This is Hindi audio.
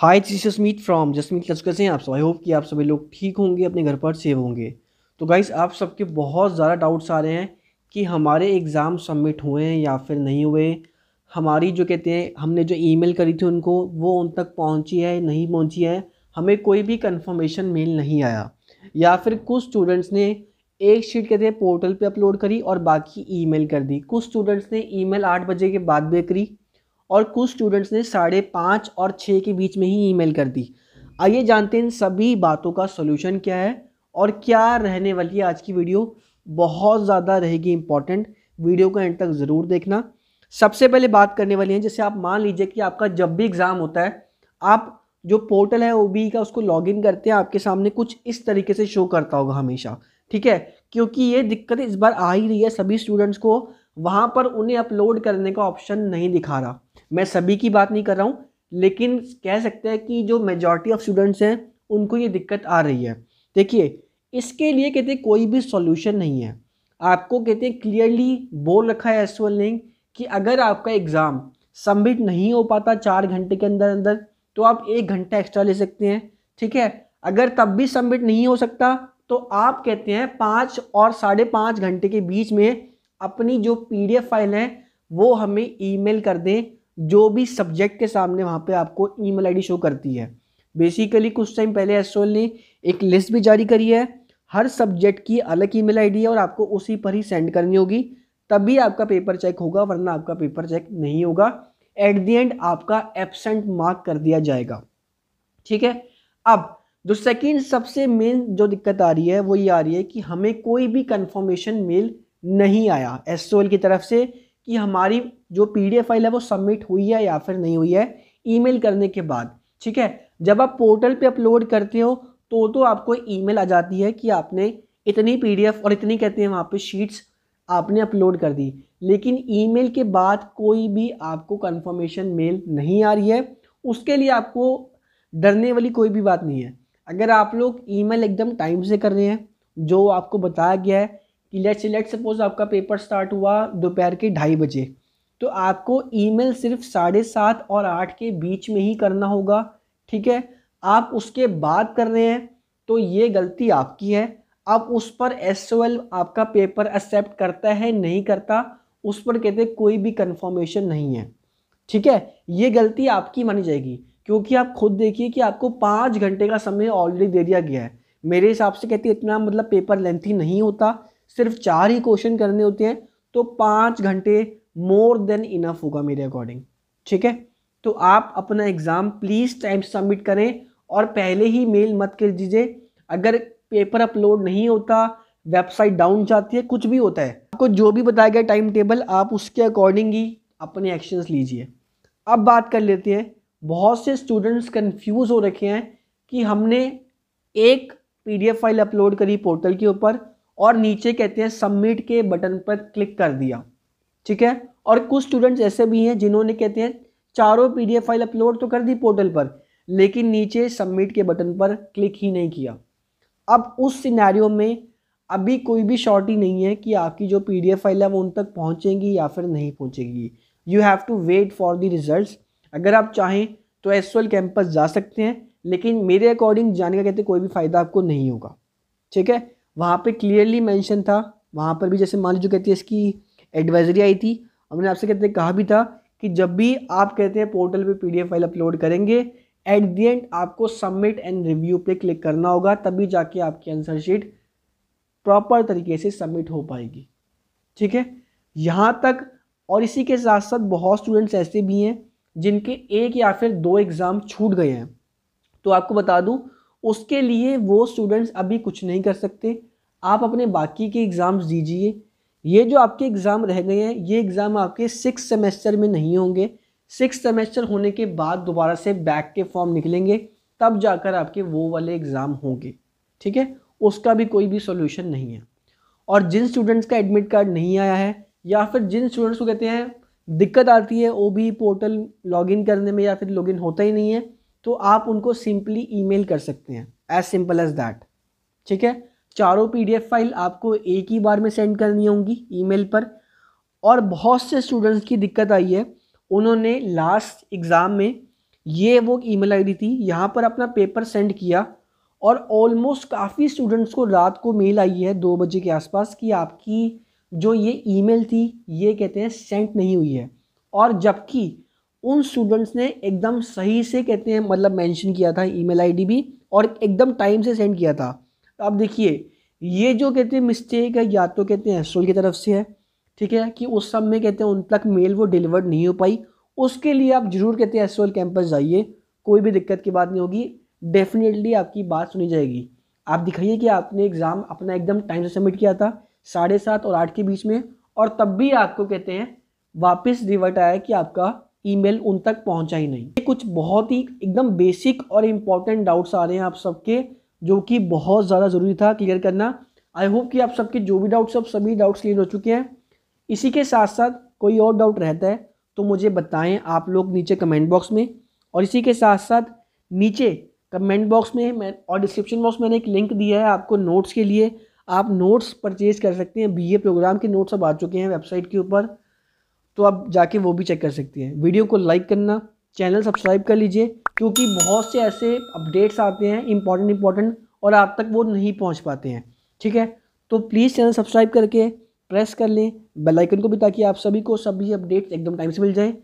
high Jesus meet from just meet कैसे हैं आप सब आई होप कि आप सभी लोग ठीक होंगे अपने घर पर सेव होंगे तो गाइस आप सबके बहुत ज़्यादा डाउट्स आ रहे हैं कि हमारे एग्ज़ाम सबमिट हुए हैं या फिर नहीं हुए हमारी जो कहते हैं हमने जो ईमेल करी थी उनको वो उन तक पहुंची है नहीं पहुंची है हमें कोई भी कंफर्मेशन मेल नहीं आया या फिर कुछ स्टूडेंट्स ने एक शीट कहते हैं पोर्टल पे अपलोड करी और बाकी ईमेल कर दी कुछ स्टूडेंट्स ने ईमेल आठ बजे के बाद भी करी और कुछ स्टूडेंट्स ने साढ़े पाँच और छः के बीच में ही ईमेल कर दी आइए जानते हैं इन सभी बातों का सोल्यूशन क्या है और क्या रहने वाली है आज की वीडियो बहुत ज़्यादा रहेगी इंपॉर्टेंट वीडियो को एंड तक ज़रूर देखना सबसे पहले बात करने वाली है जैसे आप मान लीजिए कि आपका जब भी एग्ज़ाम होता है आप जो पोर्टल है ओ का उसको लॉगिन करते हैं आपके सामने कुछ इस तरीके से शो करता होगा हमेशा ठीक है क्योंकि ये दिक्कत इस बार आ ही रही है सभी स्टूडेंट्स को वहाँ पर उन्हें अपलोड करने का ऑप्शन नहीं दिखा रहा मैं सभी की बात नहीं कर रहा हूँ लेकिन कह सकते हैं कि जो मेजॉरिटी ऑफ स्टूडेंट्स हैं उनको ये दिक्कत आ रही है देखिए इसके लिए कहते हैं कोई भी सॉल्यूशन नहीं है आपको कहते हैं क्लियरली बोल रखा है एस ने कि अगर आपका एग्ज़ाम सबमिट नहीं हो पाता चार घंटे के अंदर अंदर तो आप एक घंटा एक्स्ट्रा ले सकते हैं ठीक है अगर तब भी सबमिट नहीं हो सकता तो आप कहते हैं पाँच और साढ़े पाँच घंटे के बीच में अपनी जो पीडीएफ फाइल है वो हमें ईमेल कर दें जो भी सब्जेक्ट के सामने वहाँ पे आपको ईमेल आईडी शो करती है बेसिकली कुछ टाइम पहले एस ने एक लिस्ट भी जारी करी है हर सब्जेक्ट की अलग ईमेल आईडी है और आपको उसी पर ही सेंड करनी होगी तभी आपका पेपर चेक होगा वरना आपका पेपर चेक नहीं होगा एट दी एंड आपका एबसेंट मार्क कर दिया जाएगा ठीक है अब जो सेकेंड सबसे मेन जो दिक्कत आ रही है वो ये आ रही है कि हमें कोई भी कंफर्मेशन मेल नहीं आया एस की तरफ से कि हमारी जो पी फाइल है वो सबमिट हुई है या फिर नहीं हुई है ईमेल करने के बाद ठीक है जब आप पोर्टल पे अपलोड करते हो तो तो आपको ईमेल आ जाती है कि आपने इतनी पीडीएफ और इतनी कहते हैं वहाँ पे शीट्स आपने अपलोड कर दी लेकिन ईमेल के बाद कोई भी आपको कंफर्मेशन मेल नहीं आ रही है उसके लिए आपको डरने वाली कोई भी बात नहीं है अगर आप लोग ईमेल एकदम टाइम से कर रहे हैं जो आपको बताया गया है लेट्स लेट सपोज आपका पेपर स्टार्ट हुआ दोपहर के ढाई बजे तो आपको ईमेल सिर्फ साढ़े सात और आठ के बीच में ही करना होगा ठीक है आप उसके बाद कर रहे हैं तो ये गलती आपकी है अब उस पर एस आपका पेपर एक्सेप्ट करता है नहीं करता उस पर कहते कोई भी कन्फर्मेशन नहीं है ठीक है ये गलती आपकी मानी जाएगी क्योंकि आप खुद देखिए कि आपको पाँच घंटे का समय ऑलरेडी दे दिया गया है मेरे हिसाब से कहते इतना मतलब पेपर लेंथी नहीं होता सिर्फ चार ही क्वेश्चन करने होते हैं तो पाँच घंटे मोर देन इनफ होगा मेरे अकॉर्डिंग ठीक है तो आप अपना एग्ज़ाम प्लीज़ टाइम सबमिट करें और पहले ही मेल मत कर दीजिए अगर पेपर अपलोड नहीं होता वेबसाइट डाउन जाती है कुछ भी होता है आपको जो भी बताया गया टाइम टेबल आप उसके अकॉर्डिंग ही अपने एक्शंस लीजिए अब बात कर लेते हैं बहुत से स्टूडेंट्स कन्फ्यूज हो रखे हैं कि हमने एक पीडीएफ फाइल अपलोड करी पोर्टल के ऊपर और नीचे कहते हैं सबमिट के बटन पर क्लिक कर दिया ठीक है और कुछ स्टूडेंट्स ऐसे भी हैं जिन्होंने कहते हैं चारों पीडीएफ फाइल अपलोड तो कर दी पोर्टल पर लेकिन नीचे सबमिट के बटन पर क्लिक ही नहीं किया अब उस सिनेरियो में अभी कोई भी शॉर्टी नहीं है कि आपकी जो पीडीएफ फाइल है वो उन तक पहुंचेगी या फिर नहीं पहुंचेगी you have to wait for the results अगर आप चाहें तो एस कैंपस जा सकते हैं लेकिन मेरे अकॉर्डिंग जाने का कहते कोई भी फ़ायदा आपको नहीं होगा ठीक है वहाँ पे क्लियरली मेंशन था वहाँ पर भी जैसे मान लीजिए कहती है इसकी एडवाइजरी आई थी हमने आपसे कहते कहा भी था कि जब भी आप कहते हैं पोर्टल पे पीडीएफ फाइल अपलोड करेंगे एट दी एंड आपको सबमिट एंड रिव्यू पे क्लिक करना होगा तभी जाके आपकी आंसर शीट प्रॉपर तरीके से सबमिट हो पाएगी ठीक है यहाँ तक और इसी के साथ साथ बहुत स्टूडेंट्स ऐसे भी हैं जिनके एक या फिर दो एग्ज़ाम छूट गए हैं तो आपको बता दूँ उसके लिए वो स्टूडेंट्स अभी कुछ नहीं कर सकते आप अपने बाकी के एग्ज़ाम्स दीजिए ये जो आपके एग्ज़ाम रह गए हैं ये एग्ज़ाम आपके सिक्स सेमेस्टर में नहीं होंगे सिक्स सेमेस्टर होने के बाद दोबारा से बैक के फॉर्म निकलेंगे तब जाकर आपके वो वाले एग्ज़ाम होंगे ठीक है उसका भी कोई भी सोल्यूशन नहीं है और जिन स्टूडेंट्स का एडमिट कार्ड नहीं आया है या फिर जिन स्टूडेंट्स को कहते हैं दिक्कत आती है ओ पोर्टल लॉगिन करने में या फिर लॉगिन होता ही नहीं है तो आप उनको सिंपली ईमेल कर सकते हैं एज सिंपल एज दैट ठीक है चारों पीडीएफ फाइल आपको एक ही बार में सेंड करनी होंगी ईमेल पर और बहुत से स्टूडेंट्स की दिक्कत आई है उन्होंने लास्ट एग्ज़ाम में ये वो ईमेल आईडी थी यहाँ पर अपना पेपर सेंड किया और ऑलमोस्ट काफ़ी स्टूडेंट्स को रात को मेल आई है दो बजे के आसपास कि आपकी जो ये ईमेल थी ये कहते हैं सेंड नहीं हुई है और जबकि उन स्टूडेंट्स ने एकदम सही से कहते हैं मतलब मेंशन किया था ईमेल आईडी भी और एकदम टाइम से सेंड किया था तो आप देखिए ये जो कहते हैं मिस्टेक है या तो कहते हैं एसोल की तरफ से है ठीक है कि उस सब में कहते हैं उन तक मेल वो डिलीवर्ड नहीं हो पाई उसके लिए आप जरूर कहते हैं एसोल कैंपस जाइए कोई भी दिक्कत की बात नहीं होगी डेफिनेटली आपकी बात सुनी जाएगी आप दिखाइए कि आपने एग्ज़ाम अपना एकदम टाइम से सबमिट किया था साढ़े सात और आठ के बीच में और तब भी आपको कहते हैं वापस रिवर्ट आया कि आपका ईमेल उन तक पहुंचा ही नहीं ये कुछ बहुत ही एकदम बेसिक और इम्पॉर्टेंट डाउट्स आ रहे हैं आप सबके जो कि बहुत ज़्यादा ज़रूरी था क्लियर करना आई होप कि आप सबके जो भी डाउट्स आप सभी डाउट्स क्लियर हो चुके हैं इसी के साथ साथ कोई और डाउट रहता है तो मुझे बताएं आप लोग नीचे कमेंट बॉक्स में और इसी के साथ साथ नीचे कमेंट बॉक्स में मैं और डिस्क्रिप्शन बॉक्स मैंने एक लिंक दिया है आपको नोट्स के लिए आप नोट्स परचेज़ कर सकते हैं बीए प्रोग्राम के नोट्स अब आ चुके हैं वेबसाइट के ऊपर तो आप जाके वो भी चेक कर सकती हैं वीडियो को लाइक करना चैनल सब्सक्राइब कर लीजिए क्योंकि बहुत से ऐसे अपडेट्स आते हैं इंपॉर्टेंट इंपॉर्टेंट और आप तक वो नहीं पहुंच पाते हैं ठीक है तो प्लीज़ चैनल सब्सक्राइब करके प्रेस कर लें बेलाइकन को भी ताकि आप सभी को सभी अपडेट्स एकदम टाइम से मिल जाए